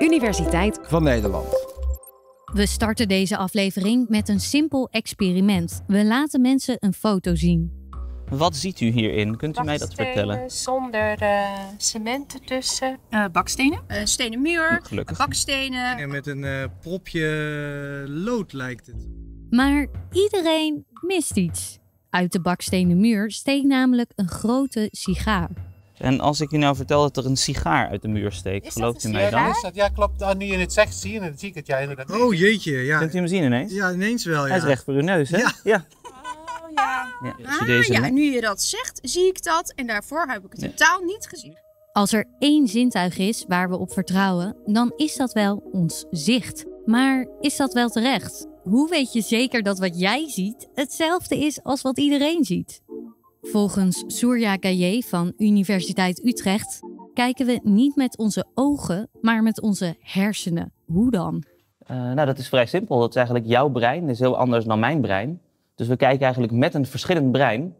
Universiteit van Nederland. We starten deze aflevering met een simpel experiment. We laten mensen een foto zien. Wat ziet u hierin? Kunt u mij dat vertellen? Zonder uh, cement ertussen. Eh, bakstenen. Een eh, stenen muur. Gelukkig. Bakstenen. En met een eh, propje lood lijkt het. Maar iedereen mist iets. Uit de bakstenen muur steekt namelijk een grote sigaar. En als ik je nou vertel dat er een sigaar uit de muur steekt, gelooft u mij dan? Is dat, ja, klopt. Ah, nu je het zegt, zie je het, zie ik het jij? inderdaad. Oh jeetje, ja. Kunt u hem zien ineens? Ja, ineens wel, ja. Hij is recht voor uw neus, hè? Ja. Oh, ja. ja, ah, ja nu je dat zegt, zie ik dat en daarvoor heb ik het totaal niet gezien. Als er één zintuig is waar we op vertrouwen, dan is dat wel ons zicht. Maar is dat wel terecht? Hoe weet je zeker dat wat jij ziet hetzelfde is als wat iedereen ziet? Volgens Surya Gaye van Universiteit Utrecht kijken we niet met onze ogen, maar met onze hersenen. Hoe dan? Eh, nou, dat is vrij simpel. Dat is eigenlijk jouw brein, is heel anders dan mijn brein. Dus we kijken eigenlijk met een verschillend brein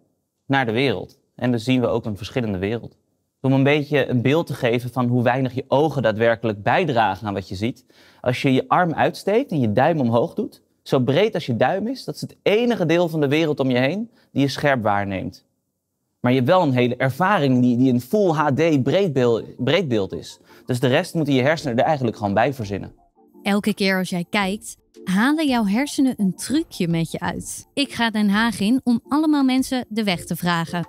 naar de wereld. En dan dus zien we ook een verschillende wereld. Om een beetje een beeld te geven van hoe weinig je ogen daadwerkelijk bijdragen aan wat je ziet. Als je je arm uitsteekt en je duim omhoog doet, zo breed als je duim is, dat is het enige deel van de wereld om je heen die je scherp waarneemt. Maar je hebt wel een hele ervaring die, die een full HD breedbeeld, breedbeeld is. Dus de rest moeten je hersenen er eigenlijk gewoon bij verzinnen. Elke keer als jij kijkt, halen jouw hersenen een trucje met je uit. Ik ga Den Haag in om allemaal mensen de weg te vragen.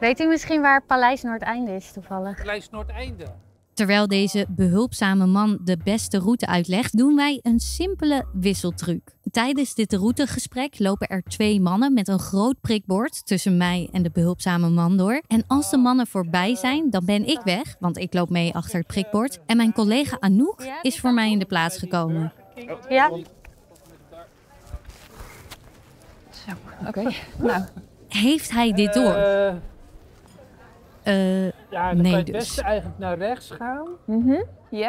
Weet u misschien waar Paleis Noordeinde is toevallig? Paleis Noordeinde? Terwijl deze behulpzame man de beste route uitlegt, doen wij een simpele wisseltruc. Tijdens dit routegesprek lopen er twee mannen met een groot prikbord tussen mij en de behulpzame man door. En als de mannen voorbij zijn, dan ben ik weg, want ik loop mee achter het prikbord. En mijn collega Anouk is voor mij in de plaats gekomen. Ja. Zo, oké. Nou. Heeft hij dit door? Eh, eh, ja, dan nee, kan je het dus- beste eigenlijk naar rechts gaan. Mhm,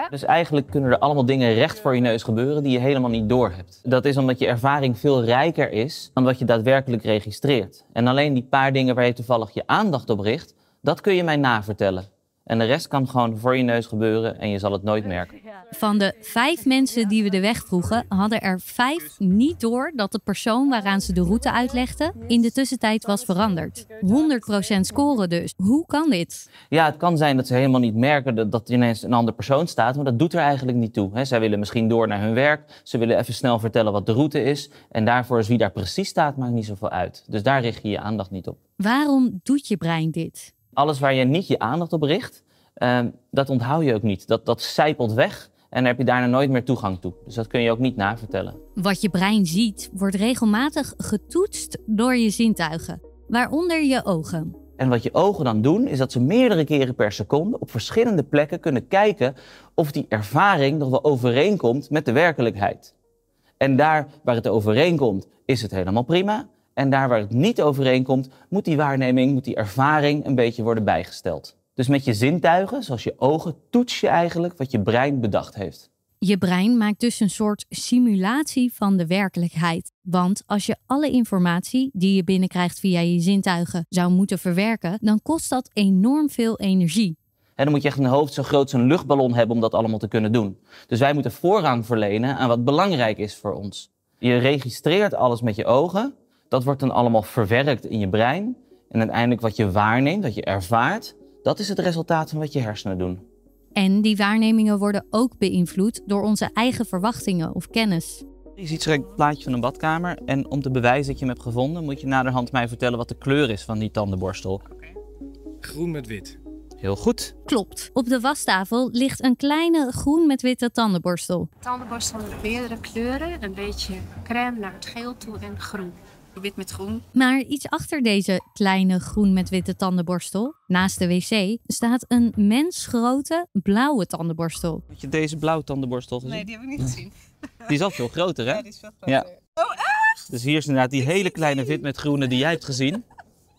dus eigenlijk kunnen er allemaal dingen recht voor je neus gebeuren die je helemaal niet doorhebt. Dat is omdat je ervaring veel rijker is dan wat je daadwerkelijk registreert. En alleen die paar dingen waar je toevallig je aandacht op richt, dat kun je mij navertellen. En de rest kan gewoon voor je neus gebeuren en je zal het nooit merken. Van de vijf mensen die we de weg vroegen, hadden er vijf niet door dat de persoon waaraan ze de route uitlegden in de tussentijd was veranderd. 100% scoren dus. Hoe kan dit? Ja, het kan zijn dat ze helemaal niet merken dat, er ineens een andere persoon staat, maar dat doet er eigenlijk niet toe. He, zij willen misschien door naar hun werk, ze willen even snel vertellen wat de route is. En daarvoor is wie daar precies staat, maakt niet zoveel uit. Dus daar richt je je aandacht niet op. Waarom doet je brein dit? Alles waar je niet je aandacht op richt, ehm, dat onthoud je ook niet. Dat, dat zijpelt weg en heb je daarna nooit meer toegang toe. Dus dat kun je ook niet navertellen. Wat je brein ziet, wordt regelmatig getoetst door je zintuigen, waaronder je ogen. En wat je ogen dan doen, is dat ze meerdere keren per seconde op verschillende plekken kunnen kijken of die ervaring nog wel overeenkomt met de werkelijkheid. En daar waar het overeenkomt, is het helemaal prima. En daar waar het niet overeenkomt, moet die waarneming, moet die ervaring een beetje worden bijgesteld. Dus met je zintuigen, zoals je ogen, toets je eigenlijk wat je brein bedacht heeft. Je brein maakt dus een soort simulatie van de werkelijkheid. Want als je alle informatie die je binnenkrijgt via je zintuigen zou moeten verwerken, dan kost dat enorm veel energie. En dan moet je echt een hoofd zo groot als een luchtballon hebben om dat allemaal te kunnen doen. Dus wij moeten voorrang verlenen aan wat belangrijk is voor ons. Je registreert alles met je ogen, dat wordt dan allemaal verwerkt in je brein. En uiteindelijk wat je waarneemt, wat je ervaart, dat is het resultaat van wat je hersenen doen. En die waarnemingen worden ook beïnvloed door onze eigen verwachtingen of kennis. Je ziet het plaatje van een badkamer en om te bewijzen dat je hem hebt gevonden, moet je naderhand mij vertellen wat de kleur is van die tandenborstel. Groen met wit. Heel goed. Klopt. Op de wastafel ligt een kleine groen met witte tandenborstel. Tandenborstel met meerdere kleuren, een beetje crème naar het geel toe en groen. Wit met groen. Maar iets achter deze kleine groen met witte tandenborstel, naast de wc, staat een mensgrote blauwe tandenborstel. Heb je deze blauwe tandenborstel gezien? Nee, die heb ik niet gezien. Die is al veel groter, hè? Ja, die is Oh, echt? Dus hier is inderdaad die hele kleine wit met groene die jij hebt gezien.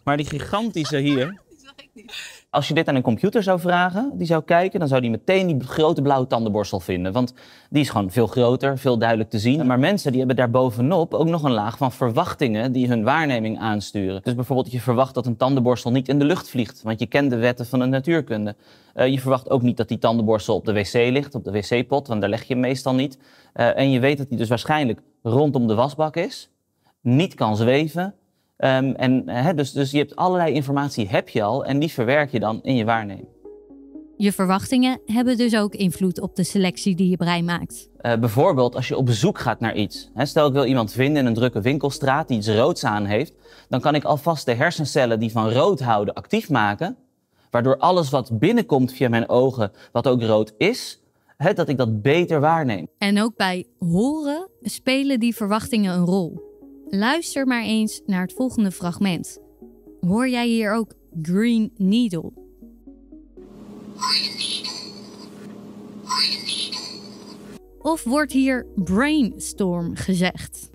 Maar die gigantische hier... Die zag ik niet als je dit aan een computer zou vragen, die zou kijken, dan zou die meteen die grote blauwe tandenborstel vinden. Want die is gewoon veel groter, veel duidelijk te zien. Maar mensen die hebben daarbovenop ook nog een laag van verwachtingen die hun waarneming aansturen. Dus bijvoorbeeld, je verwacht dat een tandenborstel niet in de lucht vliegt, want je kent de wetten van de natuurkunde. Eh, je verwacht ook niet dat die tandenborstel op de wc ligt, op de wc-pot, want daar leg je hem meestal niet. Eh, en je weet dat die dus waarschijnlijk rondom de wasbak is, niet kan zweven Ehm, en, eh, dus, dus je hebt allerlei informatie heb je al en die verwerk je dan in je waarneming. Je verwachtingen hebben dus ook invloed op de selectie die je brein maakt. Eh, bijvoorbeeld als je op bezoek gaat naar iets. stel ik wil iemand vinden in een drukke winkelstraat die iets roods aan heeft, dan kan ik alvast de hersencellen die van rood houden actief maken, waardoor alles wat binnenkomt via mijn ogen, wat ook rood is, dat ik dat beter waarneem. En ook bij horen spelen die verwachtingen een rol. Luister maar eens naar het volgende fragment. Hoor jij hier ook Green Needle? Of wordt hier brainstorm gezegd?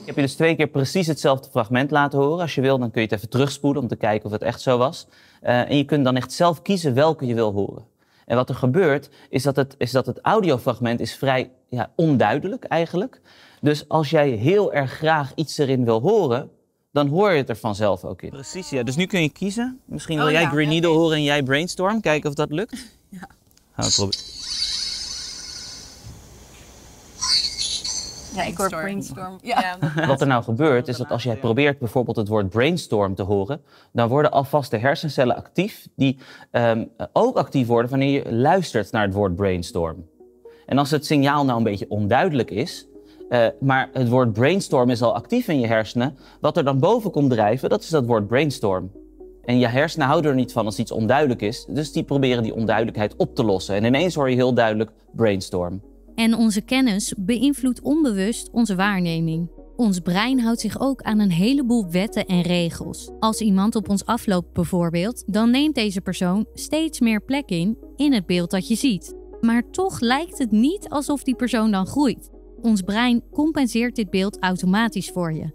Ik heb je dus twee keer precies hetzelfde fragment laten horen. Als je wil, dan kun je het even terugspoelen om te kijken of het echt zo was. Eh, en je kunt dan echt zelf kiezen welke je wil horen. En wat er gebeurt, is dat het, is dat het audiofragment is vrij ja, onduidelijk eigenlijk. Dus als jij heel erg graag iets erin wil horen, dan hoor je het er vanzelf ook in. Precies, ja. Dus nu kun je kiezen. Misschien oh wil jij Green Needle horen en jij Brainstorm. Kijken of dat lukt. Ja. Gaan we proberen. Ja, ik hoor brainstorm. Ja. Wat er nou gebeurt is dat als jij probeert bijvoorbeeld het woord brainstorm te horen, dan worden alvast de hersencellen actief, die ehm, ook actief worden wanneer je luistert naar het woord brainstorm. En als het signaal nou een beetje onduidelijk is, eh, maar het woord brainstorm is al actief in je hersenen, wat er dan boven komt drijven, dat is dat woord brainstorm. En je hersenen houden er niet van als iets onduidelijk is, dus die proberen die onduidelijkheid op te lossen. En ineens hoor je heel duidelijk brainstorm. En onze kennis beïnvloedt onbewust onze waarneming. Ons brein houdt zich ook aan een heleboel wetten en regels. Als iemand op ons afloopt bijvoorbeeld, dan neemt deze persoon steeds meer plek in in het beeld dat je ziet. Maar toch lijkt het niet alsof die persoon dan groeit. Ons brein compenseert dit beeld automatisch voor je.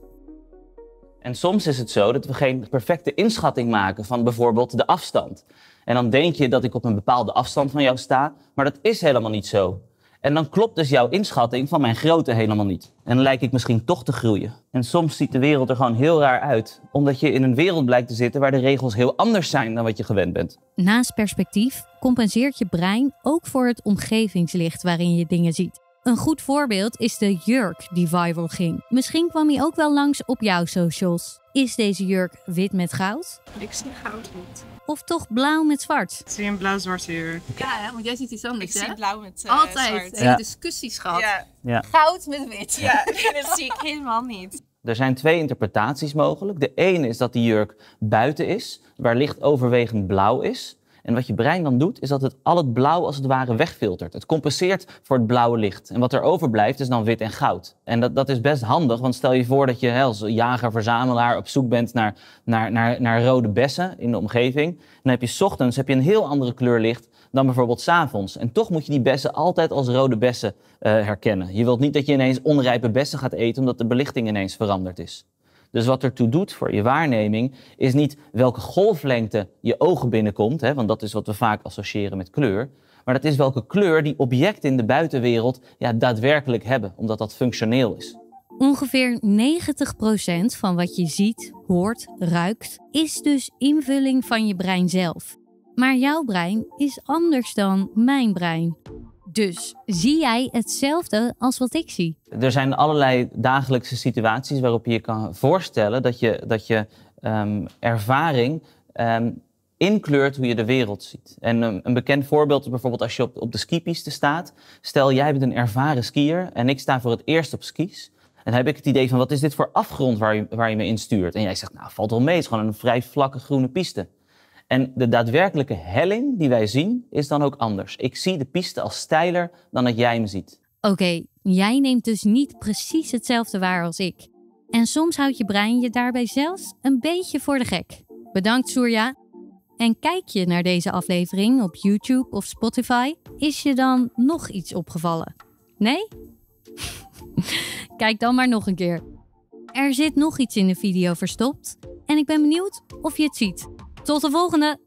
En soms is het zo dat we geen perfecte inschatting maken van bijvoorbeeld de afstand. En dan denk je dat ik op een bepaalde afstand van jou sta, maar dat is helemaal niet zo. En dan klopt dus jouw inschatting van mijn grootte helemaal niet. En dan lijk ik misschien toch te groeien. En soms ziet de wereld er gewoon heel raar uit, omdat je in een wereld blijkt te zitten waar de regels heel anders zijn dan wat je gewend bent. Naast perspectief compenseert je brein ook voor het omgevingslicht waarin je dingen ziet. Een goed voorbeeld is de jurk die viral ging. Misschien kwam hij ook wel langs op jouw socials. Is deze jurk wit met goud? Ik zie goud niet. Of toch blauw met zwart? Ik zie een blauw zwart jurk. Ja, want jij ziet iets anders, Ik zie blauw met zwart. Eh, Altijd. zwart. Ja. discussies gehad. Ja. Goud met wit. Ja, dat zie ik helemaal niet. Er zijn twee interpretaties mogelijk. De ene is dat die jurk buiten is, waar licht overwegend blauw is. En wat je brein dan doet, is dat het al het blauw als het ware wegfiltert. Het compenseert voor het blauwe licht. En wat er overblijft is dan wit en goud. En dat, dat is best handig, want stel je voor dat je als jager-verzamelaar op zoek bent naar, naar, naar, naar rode bessen in de omgeving. Dan heb je ochtends heb je een heel andere kleur licht dan bijvoorbeeld s'avonds. En toch moet je die bessen altijd als rode bessen eh, herkennen. Je wilt niet dat je ineens onrijpe bessen gaat eten omdat de belichting ineens veranderd is. Dus wat ertoe doet voor je waarneming is niet welke golflengte je ogen binnenkomt, hè, want dat is wat we vaak associëren met kleur. Maar dat is welke kleur die objecten in de buitenwereld ja, daadwerkelijk hebben, omdat dat functioneel is. Ongeveer 90% van wat je ziet, hoort, ruikt, is dus invulling van je brein zelf. Maar jouw brein is anders dan mijn brein. Dus zie jij hetzelfde als wat ik zie? Er zijn allerlei dagelijkse situaties waarop je je kan voorstellen dat je, dat je ehm, ervaring ehm, inkleurt hoe je de wereld ziet. En ehm, een bekend voorbeeld is bijvoorbeeld als je op, op de skipiste staat. Stel, jij bent een ervaren skier en ik sta voor het eerst op skis. En dan heb ik het idee van, wat is dit voor afgrond waar je, waar je me instuurt? En jij zegt, nou, valt wel mee, het is gewoon een vrij vlakke groene piste. En de daadwerkelijke helling die wij zien, is dan ook anders. Ik zie de piste als steiler dan dat jij hem ziet. Oké, jij neemt dus niet precies hetzelfde waar als ik. En soms houdt je brein je daarbij zelfs een beetje voor de gek. Bedankt, Surya. En kijk je naar deze aflevering op YouTube of Spotify, is je dan nog iets opgevallen? Nee? kijk dan maar nog een keer. Er zit nog iets in de video verstopt en ik ben benieuwd of je het ziet. Tot de volgende!